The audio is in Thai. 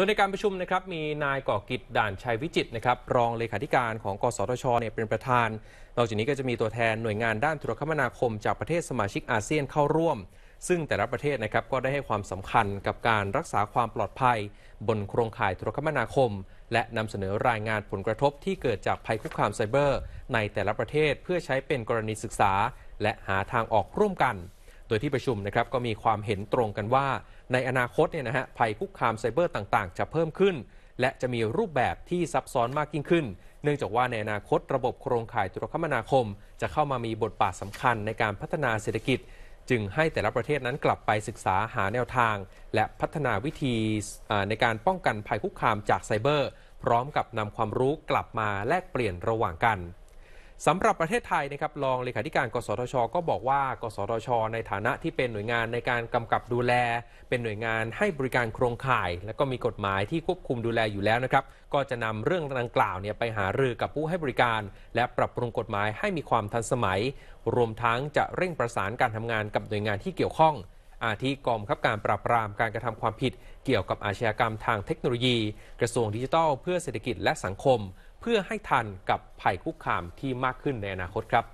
ดยในการประชุมนะครับมีนายก่อกิจด่านชัยวิจิตนะครับรองเลขาธิการของกสทชเนี่ยเป็นประธาน นอกจากนี้ก็จะมีตัวแทนหน่วยงานด้านโทรคมนาคมจากประเทศสมาชิกอาเซียนเข้าร่วม ซึ่งแต่ละประเทศนะครับก็ได้ให้ความสำคัญกับการรักษาความปลอดภัยบนโครงข่ายโทรคมนาคมและนำเสนอรายงานผลกระทบที่เกิดจากภัยคุกคามไซเบอร์ ในแต่ละประเทศเพื่อใช้เป็นกรณีศึกษา และหาทางออกร่วมกันโดยที่ประชุมนะครับก็มีความเห็นตรงกันว่า ในอนาคตเนี่ยนะฮะภัยคุกคามไซเบอร์ต่าง ๆ จะเพิ่มขึ้น และจะมีรูปแบบที่ซับซ้อนมากยิ่งขึ้น เนื่องจากว่าในอนาคตระบบโครงข่ายโทรคมนาคม จะเข้ามามีบทบาทสำคัญในการพัฒนาเศรษฐกิจ จึงให้แต่ละประเทศนั้นกลับไปศึกษาหาแนวทาง และพัฒนาวิธีในการป้องกันภัยคุกคามจากไซเบอร์พร้อมกับนำความรู้กลับมาแลกเปลี่ยนระหว่างกันสำหรับประเทศไทยนะครับรองเลขาธิการกสทช ก็บอกว่ากสทช ในฐานะที่เป็นหน่วยงานในการกำกับดูแล เป็นหน่วยงานให้บริการโครงข่าย และก็มีกฎหมายที่ควบคุมดูแลอยู่แล้วนะครับ ก็จะนำเรื่องดังกล่าวเนี่ยไปหารือกับผู้ให้บริการ และปรับปรุงกฎหมายให้มีความทันสมัย รวมทั้งจะเร่งประสานการทำงานกับหน่วยงานที่เกี่ยวข้อง อาทิกองคับการปราบปรามการกระทำความผิดเกี่ยวกับอาชญากรรม ทางเทคโนโลยีกระทรวงดิจิทัลเพื่อเศรษฐกิจและสังคมเพื่อให้ทันกับภัยคุกคามที่มากขึ้นในอนาคตครับ